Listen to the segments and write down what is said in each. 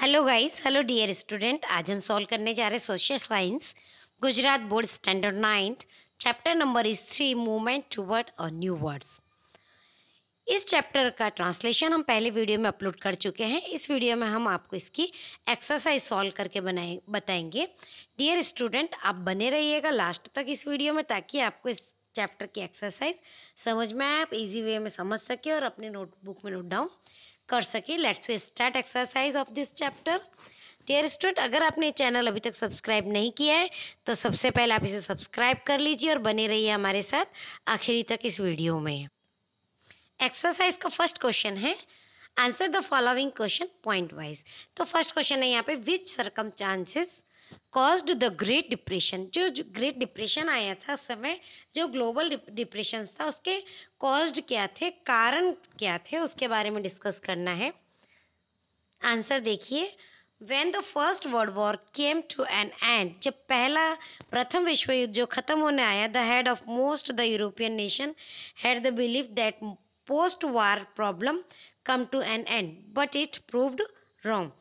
Hello guys hello dear student आज हम solve करने जा रहे social science Gujarat board standard ninth chapter number is three movement toward और न्यू वर्ड्स इस चैप्टर का ट्रांसलेशन हम पहले वीडियो में अपलोड कर चुके हैं इस वीडियो में हम आपको इसकी एक्सरसाइज सॉल्व करके बनाए बताएंगे डियर स्टूडेंट आप बने रहिएगा लास्ट तक इस वीडियो में ताकि आपको इस चैप्टर की एक्सरसाइज समझ में आए आप इजी वे में समझ सके और अपने नोटबुक में नोट डाउन कर सके let's we start exercise of this chapter dear student अगर आपने चैनल अभी तक सब्सक्राइब नहीं किया है तो सबसे पहले आप इसे सब्सक्राइब कर लीजिए और बने रहिए हमारे साथ आखिरी तक इस वीडियो में एक्सरसाइज का फर्स्ट क्वेश्चन है answer the following question point wise तो फर्स्ट क्वेश्चन है यहाँ पे which circumstances caused the great depression जो ग्रेट डिप्रेशन आया था उस समय जो ग्लोबल डिप्रेशन था उसके कॉज्ड क्या थे कारण क्या थे उसके बारे में डिस्कस करना है आंसर देखिए when the first world war came to an end जब पहला प्रथम विश्व युद्ध जो ख़त्म होने आया the head of most the European nation had the believe that post war problem come to an end but it proved wrong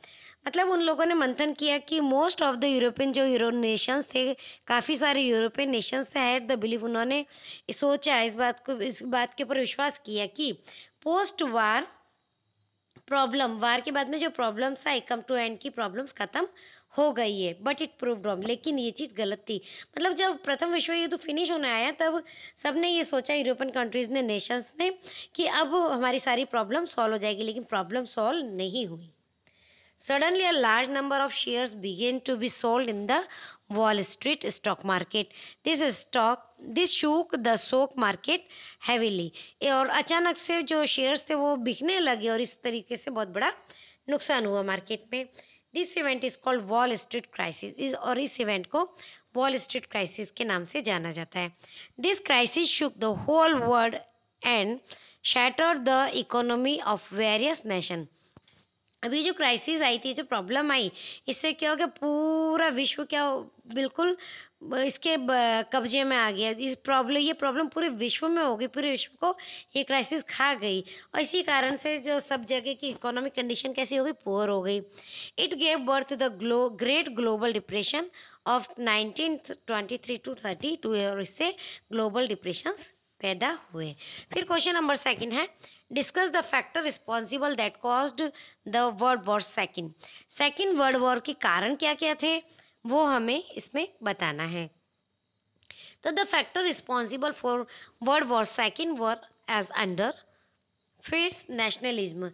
मतलब उन लोगों ने मंथन किया कि मोस्ट ऑफ द यूरोपियन जो यूरो नेशंस थे काफ़ी सारे यूरोपियन नेशंस थे हेट द बिलीव उन्होंने सोचा इस बात को इस बात के ऊपर विश्वास किया कि पोस्ट वार प्रॉब्लम वार के बाद में जो प्रॉब्लम्स आए कम टू एंड की प्रॉब्लम्स ख़त्म हो गई है बट इट प्रूव रॉन्ग लेकिन ये चीज़ गलत थी मतलब जब प्रथम विश्व युद्ध फिनिश होने आया तब सब ने ये सोचा यूरोपियन कंट्रीज़ ने नेशंस ने कि अब हमारी सारी प्रॉब्लम सॉल्व हो जाएगी लेकिन प्रॉब्लम सॉल्व नहीं हुई suddenly a large number of shares began to be sold in the Wall Street stock market this stock this shook the stock market heavily eh, और अचानक से जो शेयर्स थे वो बिकने लगे और इस तरीके से बहुत बड़ा नुकसान हुआ मार्केट में this event is called Wall Street crisis और इस इवेंट को वॉल स्ट्रीट क्राइसिस के नाम से जाना जाता है this crisis shook the whole world and shatter the economy of various nation अभी जो क्राइसिस आई थी जो प्रॉब्लम आई इससे क्या हो गया पूरा विश्व क्या बिल्कुल इसके कब्जे में आ गया इस प्रॉब्लम ये प्रॉब्लम पूरे विश्व में हो गई पूरे विश्व को ये क्राइसिस खा गई और इसी कारण से जो सब जगह की इकोनॉमिक कंडीशन कैसी हो गई पुअर हो गई it gave birth the global great global depression of nineteen twenty three to thirty two और इससे ग्लोबल डिप्रेशंस पैदा हुए फिर क्वेश्चन नंबर सेकंड है discuss the factor responsible that caused the world war second second world war के कारण क्या क्या थे वो हमें इसमें बताना है तो the factor responsible for world war second war as under फिर नेशनलिज्म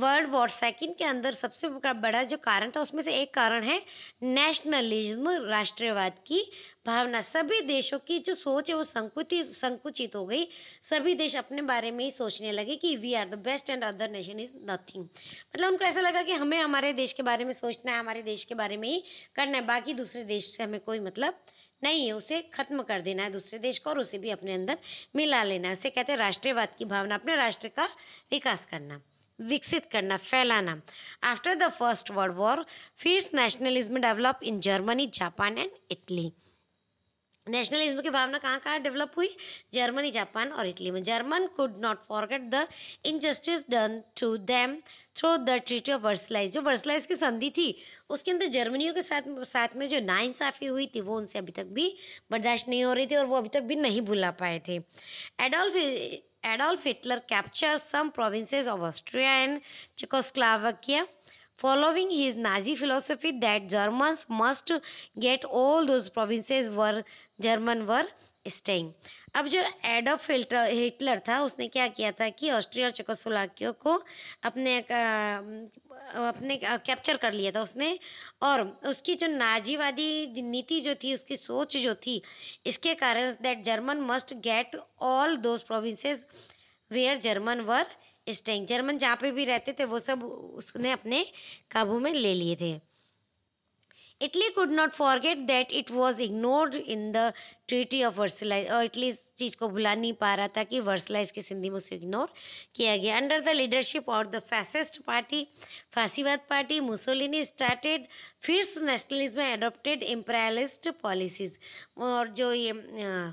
वर्ल्ड वॉर सेकेंड के अंदर सबसे बड़ा जो कारण था उसमें से एक कारण है नेशनलिज्म राष्ट्रवाद की भावना सभी देशों की जो सोच है वो संकुचित संकुचित हो गई सभी देश अपने बारे में ही सोचने लगे कि we are the best and other nation is nothing मतलब उनको ऐसा लगा कि हमें हमारे देश के बारे में सोचना है हमारे देश के बारे में ही करना है बाकी दूसरे देश से हमें कोई मतलब नहीं है उसे खत्म कर देना है दूसरे देश को और उसे भी अपने अंदर मिला लेना है उसे कहते हैं राष्ट्रीयवाद की भावना अपने राष्ट्र का विकास करना विकसित करना फैलाना after the first world war फिर nationalism develop in Germany Japan and Italy nationalism की भावना कहाँ कहाँ डेवलप हुई जर्मनी जापान और इटली में German could not forget the injustice done to them through the treaty of Versailles जो Versailles की संधि थी उसके अंदर जर्मनियों के साथ साथ में जो नाइंसाफ़ी हुई थी वो उनसे अभी तक भी बर्दाश्त नहीं हो रही थी और वो अभी तक भी नहीं भुला पाए थे Adolf Adolf Hitler capture some provinces of Austria and Czechoslovakia Following his Nazi philosophy that Germans must get all those provinces were German were staying अब जो एडोफ हिटलर हिटलर था उसने क्या किया था कि ऑस्ट्रिया और चकोस्लोवाकियों को अपने अपने कैप्चर कर लिया था उसने और उसकी जो नाजीवादी नीति जो थी उसकी सोच जो थी इसके कारण that German must get all those provinces where German were staying German जहाँ पे भी रहते थे वो सब उसने अपने काबू में ले लिए थे Italy could not forget that it was ignored in the treaty of Versailles और इटली इस चीज़ को भुला नहीं पा रहा था कि वर्सलाइज की सिंधी में उसे इग्नोर किया गया अंडर द लीडरशिप और द फैसिस्ट पार्टी फांसीवाद पार्टी मुसोलिनी स्टार्टेड फिर नेशनलिज्म में एडोप्टेड इम्प्रायलिस्ट पॉलिसीज और जो ये आ,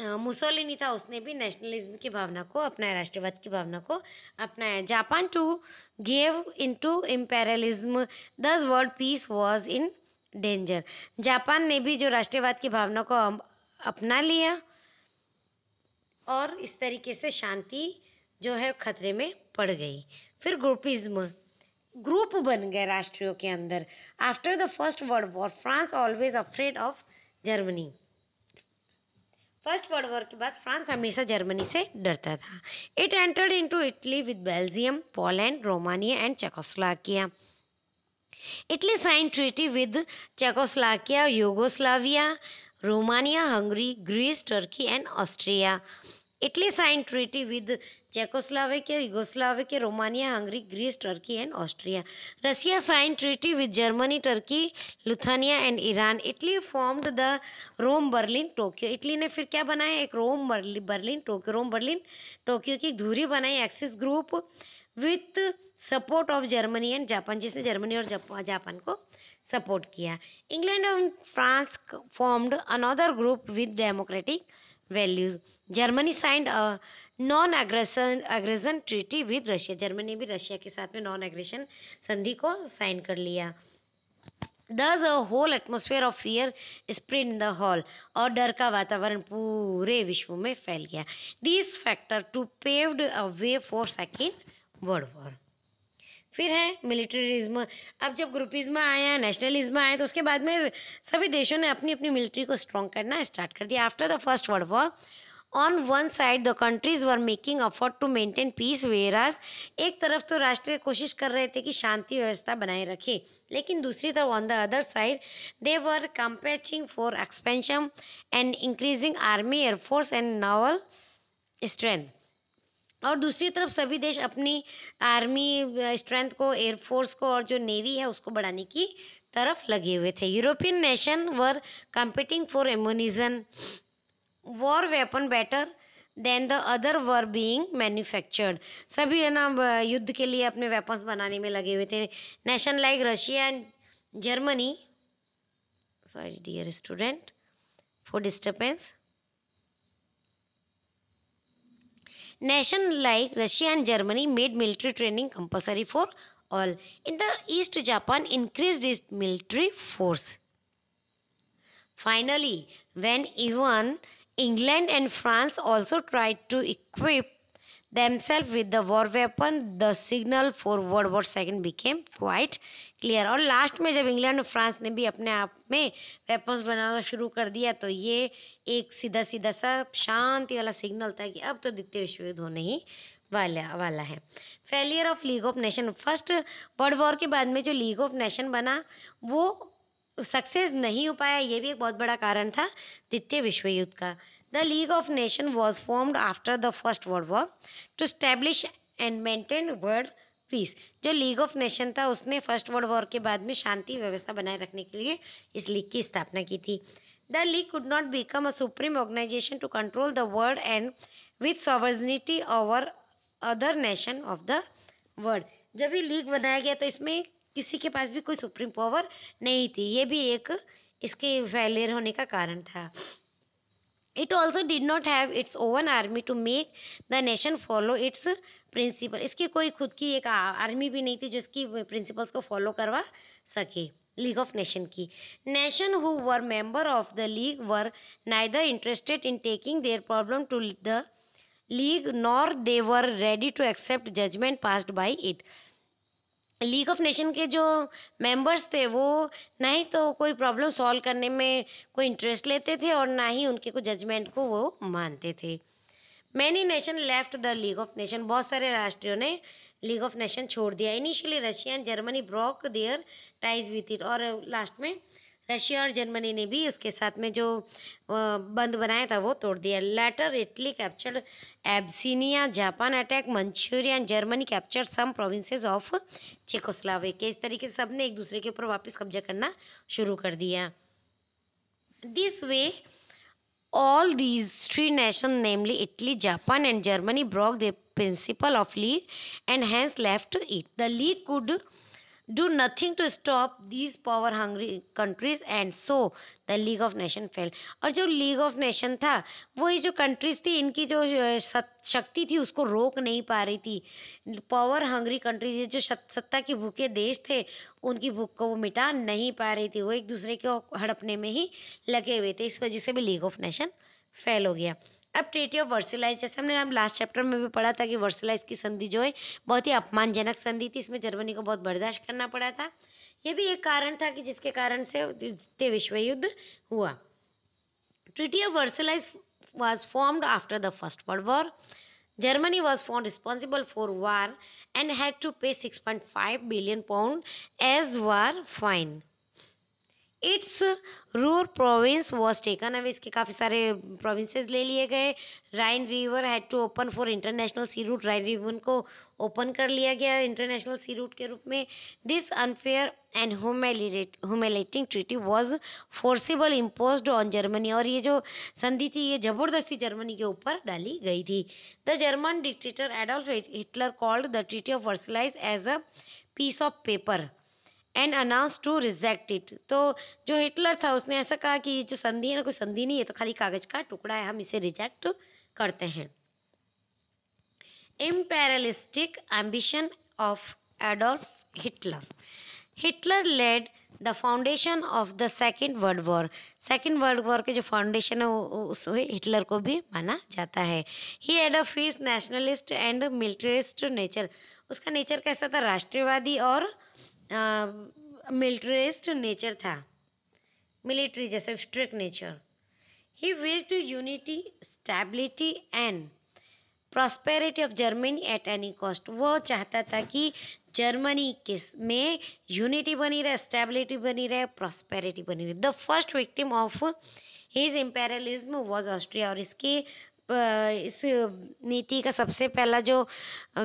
मुसोलिनी था उसने भी नेशनलिज्म की भावना को अपनाया राष्ट्रवाद की भावना को अपनाया Japan too gave into imperialism thus world peace was in danger Japan ने भी जो राष्ट्रवाद की भावना को अपना लिया और इस तरीके से शांति जो है खतरे में पड़ गई फिर ग्रुपिज्म ग्रुप बन गए राष्ट्रों के अंदर after the first world war France always afraid of Germany first world war के बाद फ्रांस हमेशा जर्मनी से डरता था it entered into Italy with Belgium Poland Romania and Czechoslovakia Italy sign treaty with Czechoslovakia Yugoslavia Romania Hungary Greece Turkey and Austria Italy sign treaty with Czechoslovakia Yugoslavia Romania Hungary Greece Turkey and Austria Russia sign treaty with Germany Turkey Lithuania and Iran Italy formed the Rome Berlin Tokyo Italy ने फिर क्या बनाया एक Rome Berlin Tokyo Rome Berlin Tokyo की धूरी बनाई axis group with support of Germany and Japan जिसने Germany और जापान को सपोर्ट किया England and France formed another group with democratic values Germany signed non aggression aggression treaty with Russia Germany ने भी Russia के साथ में नॉन एग्रेशन संधि को साइन कर लिया thus a whole atmosphere of fear spread in the whole और डर का वातावरण पूरे विश्व में फैल गया this factor too paved a way for second world war फिर है मिलिट्रीज्म अब जब ग्रुपिज्म आया नेशनलिज्म आया तो उसके बाद में सभी देशों ने अपनी अपनी मिलिट्री को स्ट्रॉन्ग करना स्टार्ट कर दिया after the first world war on one side the countries were making effort to maintain peace वेराज एक तरफ तो राष्ट्र कोशिश कर रहे थे कि शांति व्यवस्था बनाए रखे लेकिन दूसरी तरफ on the other side they were competing for expansion and increasing army air force and naval strength और दूसरी तरफ सभी देश अपनी आर्मी स्ट्रेंथ को एयरफोर्स को और जो नेवी है उसको बढ़ाने की तरफ लगे हुए थे European nation were competing for ammunition war weapon better than the other were being manufactured सभी है ना युद्ध के लिए अपने वेपन्स बनाने में लगे हुए थे nation like Russia and Germany sorry dear student for disturbance Nations like Russia and Germany made military training compulsory for all. In the East, Japan increased its military force. Finally, when even England and France also tried to equip themselves with the war weapon, the signal for World War II became quite clear और last में जब England और France ने भी अपने आप में weapons बनाना शुरू कर दिया तो ये एक सीधा सीधा सा शांति वाला सिग्नल था कि अब तो द्वितीय विश्व युद्ध होने ही वाला वाला है failure of league of nation first world war के बाद में जो लीग ऑफ नेशन बना वो सक्सेस नहीं हो पाया ये भी एक बहुत बड़ा कारण था द्वितीय विश्व युद्ध का The League of Nations was formed after the First World War to establish and maintain world peace जो लीग ऑफ नेशन था उसने फर्स्ट वर्ल्ड वॉर के बाद में शांति व्यवस्था बनाए रखने के लिए इस लीग की स्थापना की थी the league could not become a supreme organisation to control the world and with sovereignty over other nation of the world जब ये लीग बनाया गया तो इसमें किसी के पास भी कोई सुप्रीम पावर नहीं थी ये भी एक इसके फेलियर होने का कारण था it also did not have its own army to make the nation follow its principle इसकी कोई खुद की एक आर्मी भी नहीं थी जो इसकी प्रिंसिपल्स को फॉलो करवा सके लीग ऑफ नेशन की nation who were member of the league were neither interested in taking their problem to the league nor they were ready to accept judgement passed by it league of nation के जो members थे वो ना ही तो कोई problem solve करने में कोई इंटरेस्ट लेते थे और ना ही उनके को जजमेंट को वो मानते थे many nation left the league of nation बहुत सारे राष्ट्रियों ने लीग ऑफ नेशन छोड़ दिया initially Russia and Germany broke their ties with it और लास्ट में रशिया और जर्मनी ने भी उसके साथ में जो बंद बनाया था वो तोड़ दिया later Italy captured Abyssinia Japan attack Manchuria Germany captured some provinces of के इस तरीके से सबने एक दूसरे के ऊपर वापस कब्जा करना शुरू कर दिया this way all these three nation namely Italy Japan and Germany broke the principle of league and hence left it the league could do nothing to stop these power hungry countries and so the league of nation fail और जो league of nation था वही जो countries थी इनकी जो शक्ति थी उसको रोक नहीं पा रही थी पावर हंग्री कंट्रीज जो सत्ता के भूखे देश थे उनकी भूख को वो मिटा नहीं पा रही थी वो एक दूसरे के हड़पने में ही लगे हुए थे इस वजह से भी लीग ऑफ नेशन फेल हो गया अब ट्रेटी ऑफ वर्सलाइज जैसे हमने हम लास्ट चैप्टर में भी पढ़ा था कि वर्सलाइज की संधि जो है बहुत ही अपमानजनक संधि थी इसमें जर्मनी को बहुत बर्दाश्त करना पड़ा था ये भी एक कारण था कि जिसके कारण से द्वितीय विश्व युद्ध हुआ treaty of Versailles after the first world war Germany was for responsible for war and had to pay six point five billion pound as war fine its Ruhr province was taken अब इसके काफ़ी सारे provinces ले लिए गए Rhine river had to open for international sea route Rhine river को open कर लिया गया इंटरनेशनल सी रूट के रूप में this unfair and humiliating treaty was forcible impose on Germany और ये जो संधि थी ये ज़बरदस्ती जर्मनी के ऊपर डाली गई थी the German dictator Adolf Hitler called the treaty of Versailles as a piece of paper and announce to reject it तो जो हिटलर था उसने ऐसा कहा कि ये जो संधि है ना कोई संधि नहीं है तो खाली कागज़ का टुकड़ा है हम इसे रिजेक्ट करते हैं imperialistic ambition of Adolf Hitler Hitler led the foundation of the second world war second world war के जो फाउंडेशन है उस हिटलर को भी माना जाता है he had a fierce nationalist and militarist nature उसका नेचर कैसा था राष्ट्रवादी और मिलिटरिस्ट नेचर था मिलिट्री जैसे strict nature he wished unity stability and prosperity of Germany at any cost वो चाहता था कि जर्मनी किस में यूनिटी बनी रहे स्टेबिलिटी बनी रहे प्रॉस्पेरिटी बनी रहे the first victim of his imperialism was Austria और इसके इस नीति का सबसे पहला जो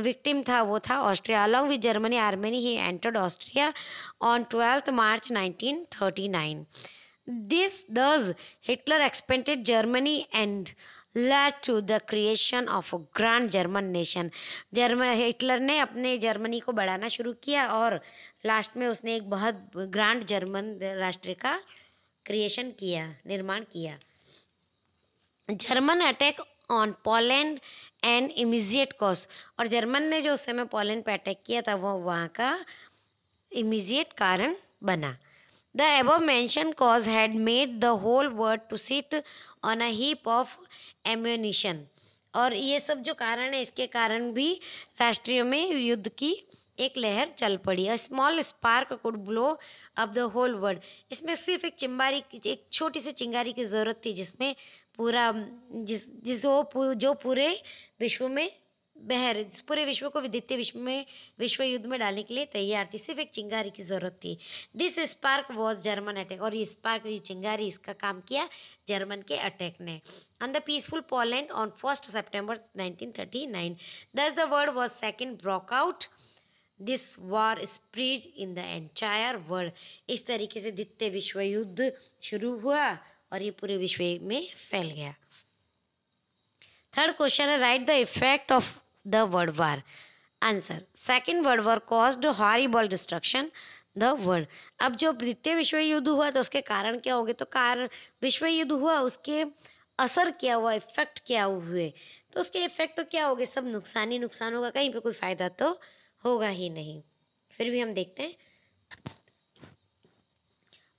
विक्टिम था वो था Austria along with Germany army he entered Austria on twelfth March 1939 this thus Hitler expanded Germany and led to the creation of a grand German nation जर्म हिटलर ने अपने जर्मनी को बढ़ाना शुरू किया और लास्ट में उसने एक बहुत ग्रांड जर्मन राष्ट्र का क्रिएशन किया निर्माण किया German attack on Poland and immediate cause और जर्मन ने जो उस समय पोलैंड पर अटैक किया था वो वहाँ का इमीजिएट कारण बना the above mention cause had made the whole world to sit on a heap of ammunition और ये सब जो कारण है इसके कारण भी राष्ट्रीय में युद्ध की एक लहर चल पड़ी a small spark could blow up the whole world इसमें सिर्फ एक चिंबारी एक छोटी सी चिंगारी की ज़रूरत थी जिसमें पूरा जिस जिस वो जो पूरे विश्व में बहर पूरे विश्व को द्वितीय विश्व में विश्व युद्ध में डालने के लिए तैयार थी सिर्फ एक चिंगारी की ज़रूरत थी this spark was German attack और ये स्पार्क ये चिंगारी इसका काम किया जर्मन के अटैक ने on the peaceful Poland on first September nineteen thirty nine thus the world war second broke out this war spreads in the entire world इस तरीके से द्वितीय विश्व युद्ध शुरू हुआ और ये पूरे विश्व में फैल गया थर्ड क्वेश्चन है write the effect of the world war answer second world war caused horrible destruction the world अब जो द्वितीय विश्व युद्ध हुआ तो उसके कारण क्या होंगे तो कारण विश्व युद्ध हुआ उसके असर क्या हुआ इफेक्ट क्या हुए तो उसके इफेक्ट तो क्या हो गए सब नुकसान ही नुकसान होगा कहीं पे कोई फ़ायदा तो होगा ही नहीं फिर भी हम देखते हैं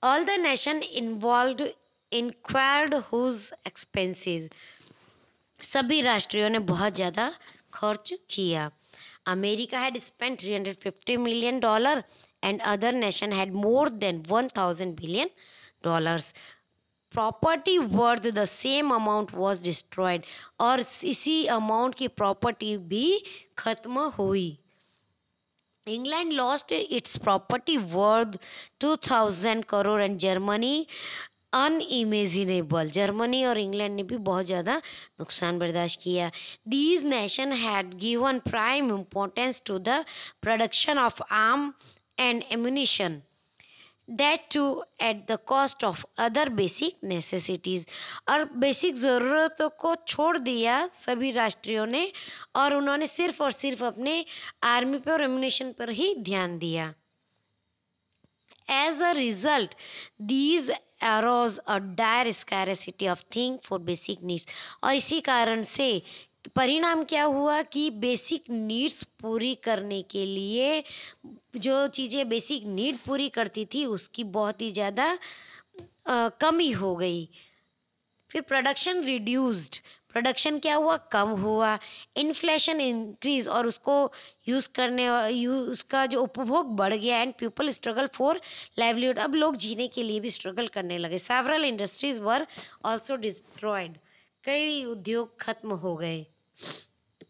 all the nation involved incurred huge expenses सभी राष्ट्रियों ने बहुत ज़्यादा खर्च किया America had spend fifty million dollar and other nation had more than one thousand billion dollars property worth the same amount was destroyed और इसी अमाउंट की प्रॉपर्टी भी खत्म हुई England England its property worth two thousand crore and Germany unimaginable Germany और England ने भी बहुत ज़्यादा नुकसान बर्दाश्त किया these nation had given prime importance to the production of arm and ammunition that too at the cost of other basic necessities और basic ज़रूरतों को छोड़ दिया सभी राष्ट्रियों ने और उन्होंने सिर्फ और सिर्फ अपने आर्मी पर रेमुनेशन पर ही ध्यान दिया as a result these arose a dire scarcity of thing for basic needs और इसी कारण से परिणाम क्या हुआ कि बेसिक नीड्स पूरी करने के लिए जो चीज़ें बेसिक नीड पूरी करती थी उसकी बहुत ही ज़्यादा कमी हो गई फिर प्रोडक्शन रिड्यूस्ड प्रोडक्शन क्या हुआ कम हुआ इन्फ्लेशन इंक्रीज और उसको यूज़ करने यू उसका जो उपभोग बढ़ गया and people struggle for livelihood अब लोग जीने के लिए भी स्ट्रगल करने लगे several industries were also destroyed कई उद्योग खत्म हो गए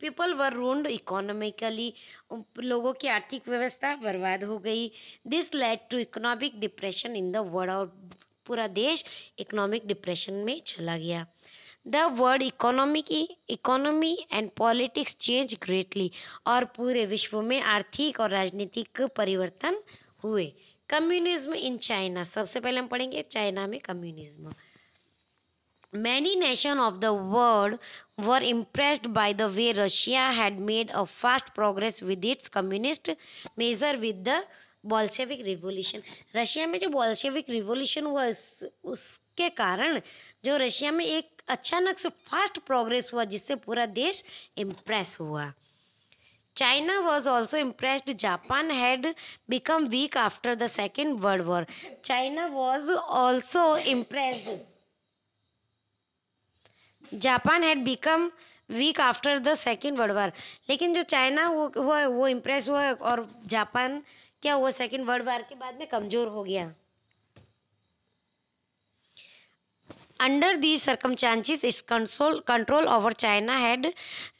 पीपल वर रूंड इकोनॉमिकली लोगों की आर्थिक व्यवस्था बर्बाद हो गई this led to economic depression in the world और पूरा देश इकोनॉमिक डिप्रेशन में चला गया द वर्ल्ड इकोनॉमी की economy and politics change greatly और पूरे विश्व में आर्थिक और राजनीतिक परिवर्तन हुए कम्युनिज्म इन चाइना सबसे पहले हम पढ़ेंगे चाइना में communism Many nations of the world were impressed by the way Russia had made a fast progress with its communist measure with the Bolshevik Revolution. Russia में जो Bolshevik Revolution हुआ उसके कारण जो Russia में एक अचानक से fast progress हुआ जिससे पूरा देश impressed हुआ. China was also impressed. Japan had become weak after the Second World War. China was also impressed. Japan had become weak after the second world war लेकिन जो चाइना वो वो वो इम्प्रेस हुआ और जापान क्या हुआ सेकेंड वर्ल्ड वार के बाद में कमज़ोर हो गया under the circumstances its console control over China had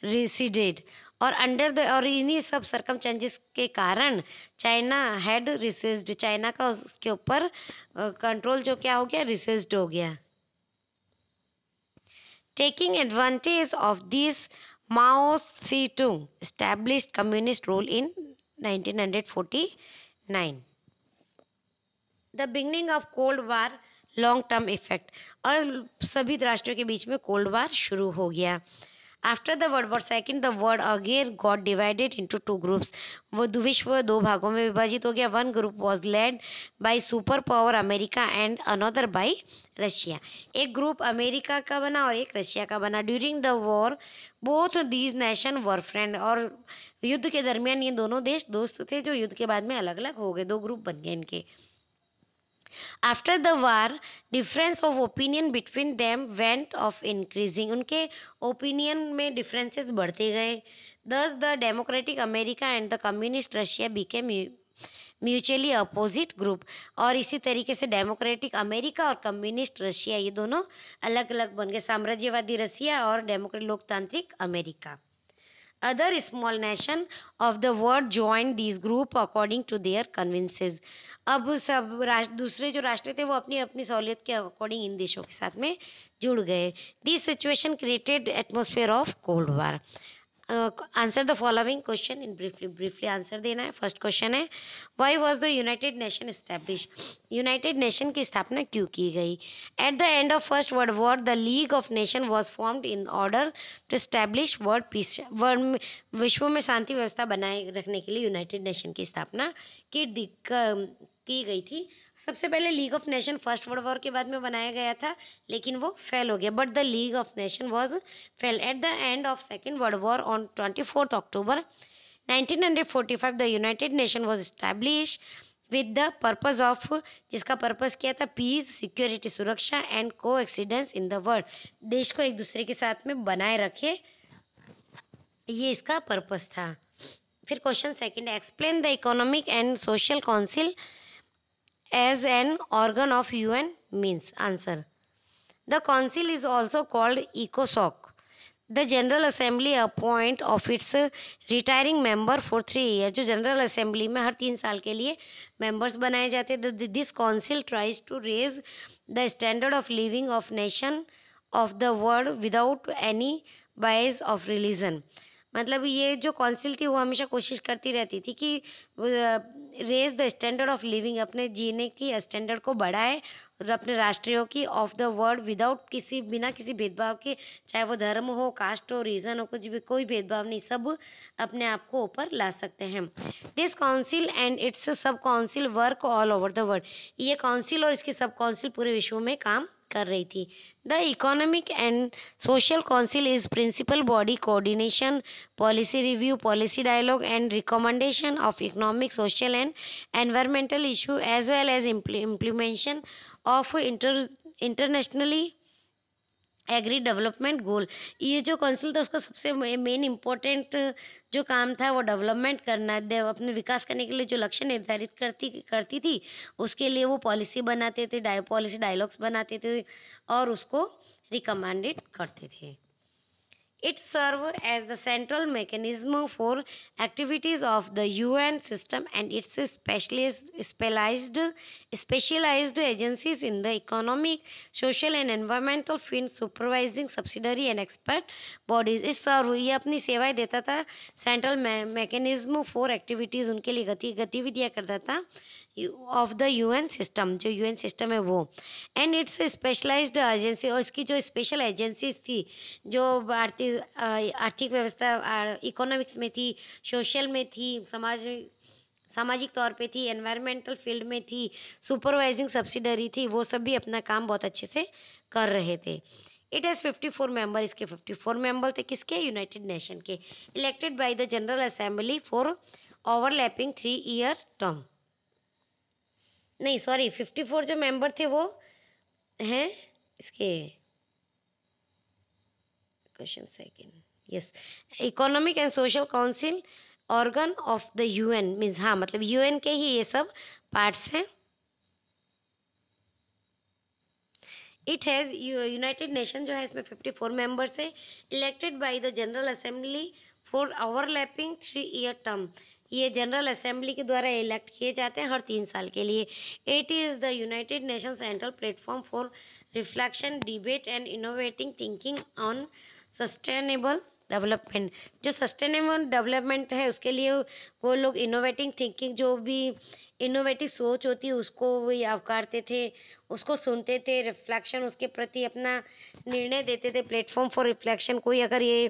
receded और अंडर द और इन्हीं सब सर्कमचांसिस के कारण चाइना हैड रिसेस्ड चाइना का उसके ऊपर कंट्रोल जो क्या हो गया रिसेस्ड हो गया Taking advantage of this, Mao Zedong established communist rule in 1949. The beginning of Cold War long term effect और सभी राष्ट्रों के बीच में cold war शुरू हो गया after the world war second the world again got divided into two groups वो विश्व दो भागों में विभाजित हो गया one group was led by super power America and another by Russia एक ग्रुप अमेरिका का बना और एक रशिया का बना during the war both these nation were friend और युद्ध के दरमियान ये दोनों देश दोस्त थे जो युद्ध के बाद में अलग अलग हो गए दो ग्रुप बन गए इनके after the war difference of opinion between them went on increasing उनके ओपिनियन में डिफरेंसेस बढ़ते गए thus the democratic America and the communist Russia became mutually opposite group और इसी तरीके से डेमोक्रेटिक अमेरिका और कम्युनिस्ट रशिया ये दोनों अलग अलग बन गए साम्राज्यवादी रशिया और डेमोक्रेट लोकतांत्रिक America other small nation of the world join this group according to their convinces अब सब राष्ट्र दूसरे जो राष्ट्र थे वो अपनी अपनी सहूलियत के अकॉर्डिंग इन देशों के साथ में जुड़ गए this situation created atmosphere of cold war answer the following question in briefly briefly answer देना है फर्स्ट क्वेश्चन है why was the united nation establish united nation की स्थापना क्यों की गई at the end of first world war the league of nation was formed in order to establish world peace world विश्व में शांति व्यवस्था बनाए रखने के लिए यूनाइटेड नेशन की स्थापना की की गई थी सबसे पहले league of nation first world war के बाद में बनाया गया था लेकिन वो फेल हो गया but the league of nation was fail at the end of second world war on twenty fourth October 1945 the united nation was establish with the purpose of जिसका पर्पस क्या था पीस सिक्योरिटी सुरक्षा and को एक्सीडेंस इन the world देश को एक दूसरे के साथ में बनाए रखे ये इसका पर्पस था फिर question second explain the economic and social council as an organ of UN means? Answer. The council is also called ECOSOC. The General Assembly appoint of its retiring member for three years. जो General Assembly में हर तीन साल के लिए members बनाए जाते हैं council tries to raise the standard of living of nation of the world without any bias of religion. मतलब ये जो काउंसिल थी वो हमेशा कोशिश करती रहती थी कि raise the standard of living अपने जीने की स्टैंडर्ड को बढ़ाए और अपने राष्ट्रियों की ऑफ द वर्ल्ड विदाउट किसी बिना किसी भेदभाव के चाहे वो धर्म हो कास्ट हो रीज़न हो कुछ भी कोई भेदभाव नहीं सब अपने आप को ऊपर ला सकते हैं this council and its sub council work all over the world ये काउंसिल और इसकी सब काउंसिल पूरे विश्व में काम कर रही थी the economic and social council is principal body coordination policy review policy dialogue and recommendation of economic social and environmental issue as well as implementation of inter internationally agree development goal ये जो council था उसका सबसे main important जो काम था वो development करना अपने विकास करने के लिए जो लक्ष्य निर्धारित करती करती थी उसके लिए वो पॉलिसी बनाते थे डाय पॉलिसी डायलॉग्स बनाते थे और उसको रिकमेंडेड करते थे It serves as the central mechanism for activities of the UN system and its specialized, specialized, specialized agencies in the economic, social and environmental field supervising subsidiary and expert bodies. It serves ये अपनी सेवाएं देता था central mechanism for activities उनके लिए गति गतिविधियाँ करता था ऑफ द यूएन सिस्टम जो यूएन सिस्टम है वो एंड इट्स स्पेशलाइज्ड एजेंसी और इसकी जो स्पेशल एजेंसीज थी जो भारतीय आर्थिक व्यवस्था इकोनॉमिक्स में थी सोशल में थी समाज सामाजिक तौर पे थी एनवायरमेंटल फील्ड में थी सुपरवाइजिंग सब्सिडरी थी वो सब भी अपना काम बहुत अच्छे से कर रहे थे it has fifty four member इसके फिफ्टी फोर मेम्बर थे किसके यूनाइटेड नेशन के elected by the general assembly for overlapping three year term नहीं सॉरी फिफ्टी फोर जो मेंबर थे वो हैं इसके question again. Yes. Economic and Social Council organ of the UN means हाँ मतलब UN के ही ये सब parts हैं इट हैज़ यूनाइटेड नेशन जो है इसमें फिफ्टी फोर मेम्बर्स हैं elected by the general assembly for overlapping three year term ये जनरल असेंबली के द्वारा इलेक्ट किए जाते हैं हर तीन साल के लिए it is the united nation central platform for reflection debate and innovating thinking on sustainable development जो सस्टेनेबल डेवलपमेंट है उसके लिए वो लोग इनोवेटिव थिंकिंग जो भी इनोवेटिव सोच होती है उसको वो आवकारते थे उसको सुनते थे रिफ्लेक्शन उसके प्रति अपना निर्णय देते थे प्लेटफॉर्म फॉर रिफ्लेक्शन कोई अगर ये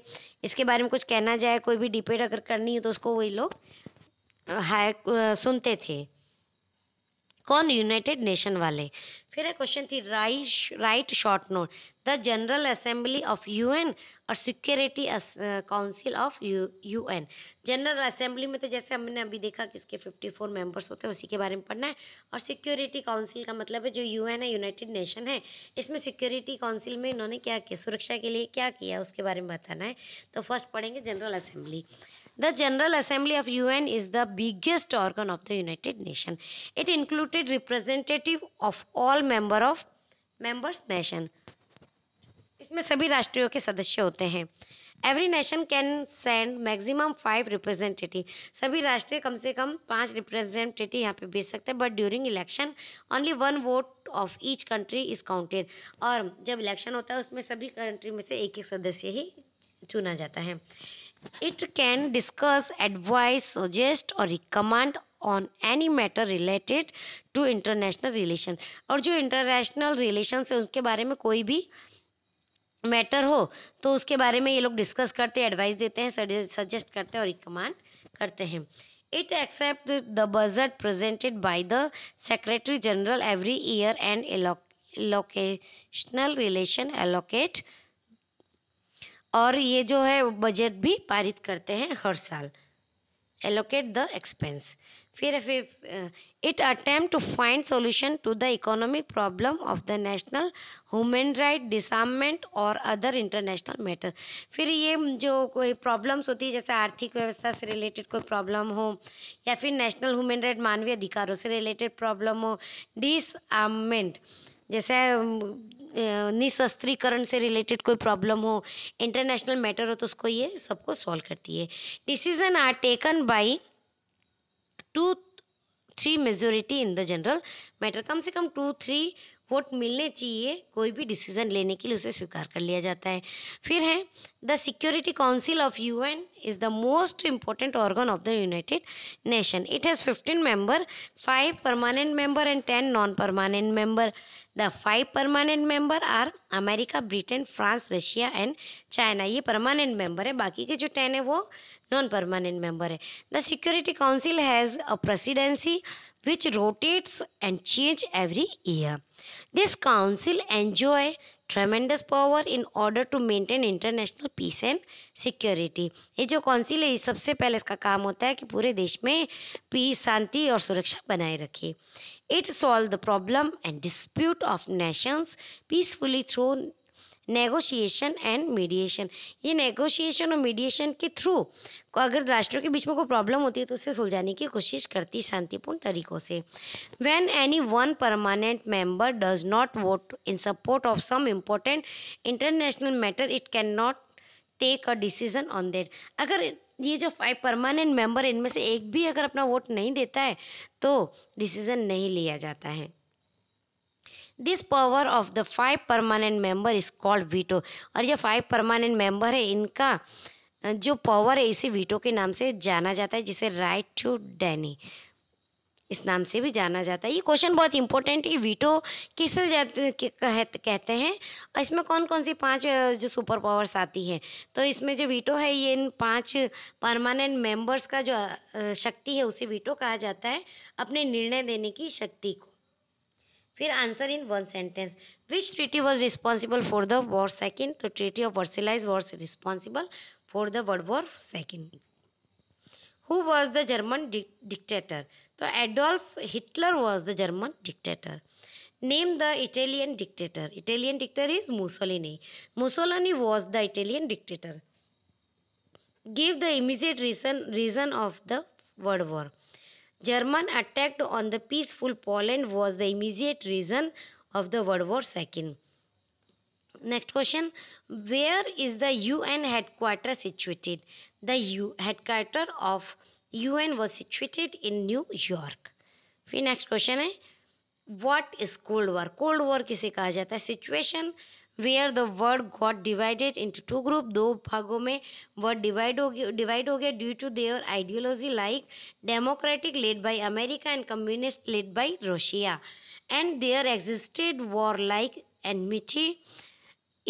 इसके बारे में कुछ कहना जाए कोई भी डिबेट अगर करनी हो तो उसको वही लोग हाय सुनते थे कौन यूनाइटेड नेशन वाले फिर है क्वेश्चन थी write write short note the general assembly of UN और security council of UN general assembly में तो जैसे हमने अभी देखा कि इसके 54 मेंबर्स होते हैं उसी के बारे में पढ़ना है और सिक्योरिटी काउंसिल का मतलब है जो यूएन है यूनाइटेड नेशन है इसमें सिक्योरिटी काउंसिल में इन्होंने क्या किया सुरक्षा के लिए क्या किया उसके बारे में बताना है तो फर्स्ट पढ़ेंगे general assembly The General Assembly of UN is the biggest organ of the United Nations. It included representative of all member of members nation. इसमें सभी राष्ट्रों के सदस्य होते हैं every nation can send maximum five representative सभी राष्ट्रीय कम से कम पांच रिप्रेजेंटेटिव यहाँ पे भेज सकते हैं but during election only one vote of each country is counted और जब इलेक्शन होता है उसमें सभी कंट्री में से एक एक सदस्य ही चुना जाता है It can discuss, advise, suggest और recommend on any matter related to international relation और जो इंटरनेशनल रिलेशन है उसके बारे में कोई भी मैटर हो तो उसके बारे में ये लोग डिस्कस करते हैं एडवाइस देते हैं सजेस्ट करते हैं और रिकमांड करते हैं it accepts the budget presented by the secretary general every year and allocational relation allocate और ये जो है बजट भी पारित करते हैं हर साल एलोकेट द एक्सपेंस फिर it attempt to find solution to the economic problem of the national human right disarmament और अदर इंटरनेशनल मैटर फिर ये जो कोई प्रॉब्लम्स होती है जैसे आर्थिक व्यवस्था से रिलेटेड कोई प्रॉब्लम हो या फिर नेशनल ह्यूमन राइट मानवीय अधिकारों से रिलेटेड प्रॉब्लम हो डिसमेंट जैसे निशस्त्रीकरण से रिलेटेड कोई प्रॉब्लम हो इंटरनेशनल मैटर हो तो उसको ये सबको सॉल्व करती है decision are taken by two three majority in the general matter कम से कम टू थ्री वोट मिलने चाहिए कोई भी डिसीजन लेने के लिए उसे स्वीकार कर लिया जाता है फिर है the security council of U N is the most important organ of the united nation it has fifteen member five permanent member and ten non permanent member the five permanent member are America Britain France Russia and China ये permanent member है बाकी के जो ten है वो non permanent member है the security council has a presidency which rotates and change every year. This council enjoy tremendous power in order to maintain international peace and security ये जो council है सबसे पहले इसका काम होता है कि पूरे देश में पीस शांति और सुरक्षा बनाए रखे It solved the problem and dispute of nations peacefully through negotiation and mediation ये नेगोशिएशन और मीडिएशन के थ्रू अगर राष्ट्रों के बीच में कोई प्रॉब्लम होती है तो उसे सुलझाने की कोशिश करती है शांतिपूर्ण तरीकों से when any one permanent member does not vote in support of some important international matter it can not take a decision on that अगर ये जो फाइव परमानेंट मेंबर इनमें से एक भी अगर अपना वोट नहीं देता है तो डिसीजन नहीं लिया जाता है this power of the five permanent member is called veto और ये फाइव परमानेंट मेंबर है इनका जो पावर है इसे वीटो के नाम से जाना जाता है जिसे राइट टू डैनी इस नाम से भी जाना जाता है ये क्वेश्चन बहुत इंपॉर्टेंट है वीटो किसे कहते हैं और इसमें कौन कौन सी पांच जो सुपर पावर्स आती हैं तो इसमें जो वीटो है ये इन पांच परमानेंट मेंबर्स का जो शक्ति है उसे वीटो कहा जाता है अपने निर्णय देने की शक्ति को फिर answer in one sentence which treaty was responsible for the war second तो treaty of Versailles war responsible for the world war second who was the German dictator So Adolf Hitler was the German dictator. Name the Italian dictator. Italian dictator is Mussolini. Mussolini was the Italian dictator. Give the immediate reason, reason of the World War. German attack on the peaceful Poland was the immediate reason of the World War II. Next question. Where is the UN headquarters situated? The U headquarters of U N was situated in New York फिर next question है what is cold war cold war किसे कहा जाता है situation are the world got divided into two group दो भागों में world divide हो गया डिवाइड हो गया due to their ideology like democratic led by America and communist led by Russia and there existed war like enmity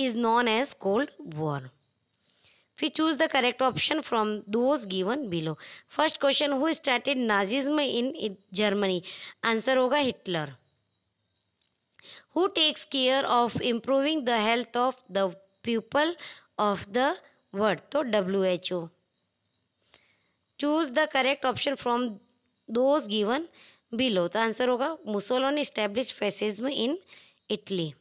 is known as cold war फिर choose the correct option from those given below first question who started Nazism in Germany answer होगा Hitler who takes care of improving the health of the people of the world तो W H O choose the correct option from those given below तो answer होगा Mussolini establish fascism in Italy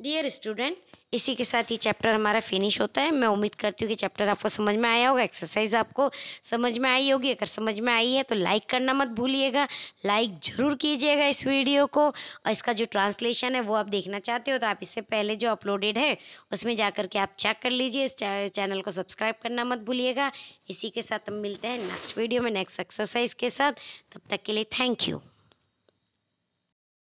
dear student इसी के साथ ये chapter हमारा finish होता है मैं उम्मीद करती हूँ कि चैप्टर आपको समझ में आया होगा एक्सरसाइज आपको समझ में आई होगी अगर समझ में आई है तो लाइक करना मत भूलिएगा लाइक ज़रूर कीजिएगा इस वीडियो को और इसका जो ट्रांसलेशन है वो आप देखना चाहते हो तो आप इससे पहले जो अपलोडेड है उसमें जा करके आप चेक कर लीजिए इस चैनल को सब्सक्राइब करना मत भूलिएगा इसी के साथ हम मिलते हैं नेक्स्ट वीडियो में नेक्स्ट एक्सरसाइज के साथ तब तक के लिए थैंक यू